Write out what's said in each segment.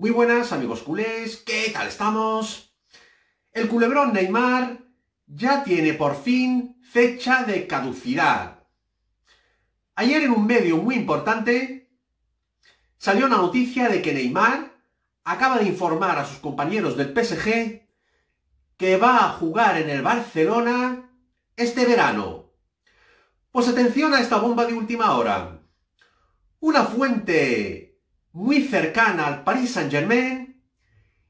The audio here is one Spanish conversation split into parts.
Muy buenas amigos culés, ¿qué tal estamos? El culebrón Neymar ya tiene por fin fecha de caducidad. Ayer en un medio muy importante salió una noticia de que Neymar acaba de informar a sus compañeros del PSG que va a jugar en el Barcelona este verano. Pues atención a esta bomba de última hora. Una fuente muy cercana al Paris Saint-Germain,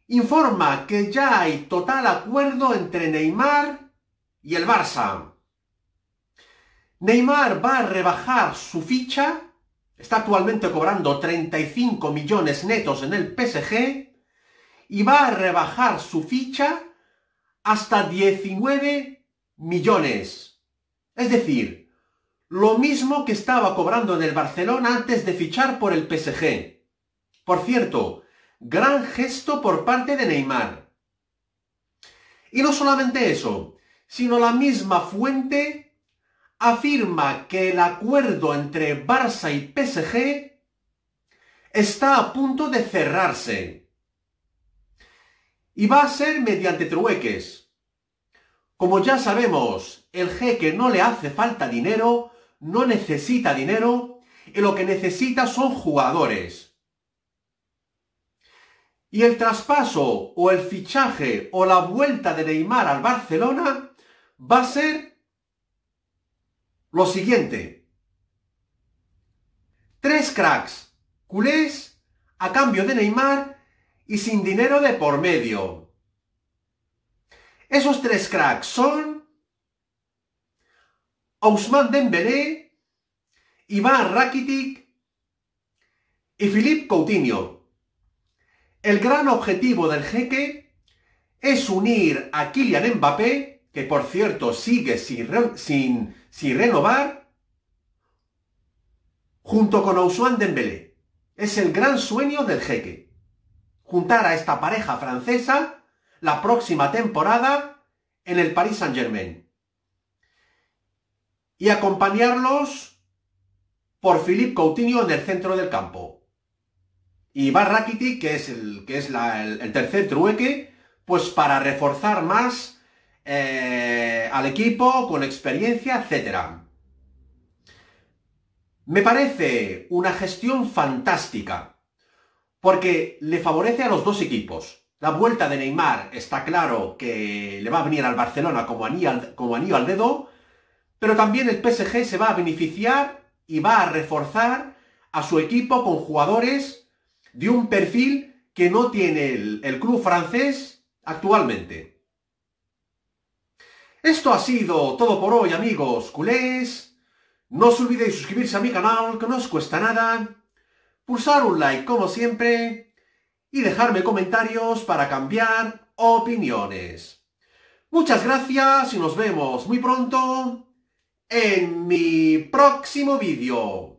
informa que ya hay total acuerdo entre Neymar y el Barça. Neymar va a rebajar su ficha, está actualmente cobrando 35 millones netos en el PSG, y va a rebajar su ficha hasta 19 millones. Es decir, lo mismo que estaba cobrando en el Barcelona antes de fichar por el PSG. Por cierto, gran gesto por parte de Neymar. Y no solamente eso, sino la misma fuente afirma que el acuerdo entre Barça y PSG está a punto de cerrarse. Y va a ser mediante trueques. Como ya sabemos, el jeque no le hace falta dinero, no necesita dinero, y lo que necesita son jugadores. Y el traspaso o el fichaje o la vuelta de Neymar al Barcelona va a ser lo siguiente. Tres cracks culés a cambio de Neymar y sin dinero de por medio. Esos tres cracks son Ousmane Dembélé, Iván Rakitic y Philippe Coutinho. El gran objetivo del jeque es unir a Kylian Mbappé, que por cierto sigue sin, renovar, junto con Ousmane Dembélé. Es el gran sueño del jeque. Juntar a esta pareja francesa la próxima temporada en el Paris Saint-Germain. Y acompañarlos por Philippe Coutinho en el centro del campo. Y va que es el, que es el, tercer trueque, pues para reforzar más eh, al equipo con experiencia, etc. Me parece una gestión fantástica, porque le favorece a los dos equipos. La vuelta de Neymar está claro que le va a venir al Barcelona como como anillo al dedo, pero también el PSG se va a beneficiar y va a reforzar a su equipo con jugadores de un perfil que no tiene el, club francés actualmente. Esto ha sido todo por hoy, amigos culés. No os olvidéis suscribirse a mi canal, que no os cuesta nada. Pulsar un like, como siempre. Y dejarme comentarios para cambiar opiniones. Muchas gracias y nos vemos muy pronto en mi próximo vídeo.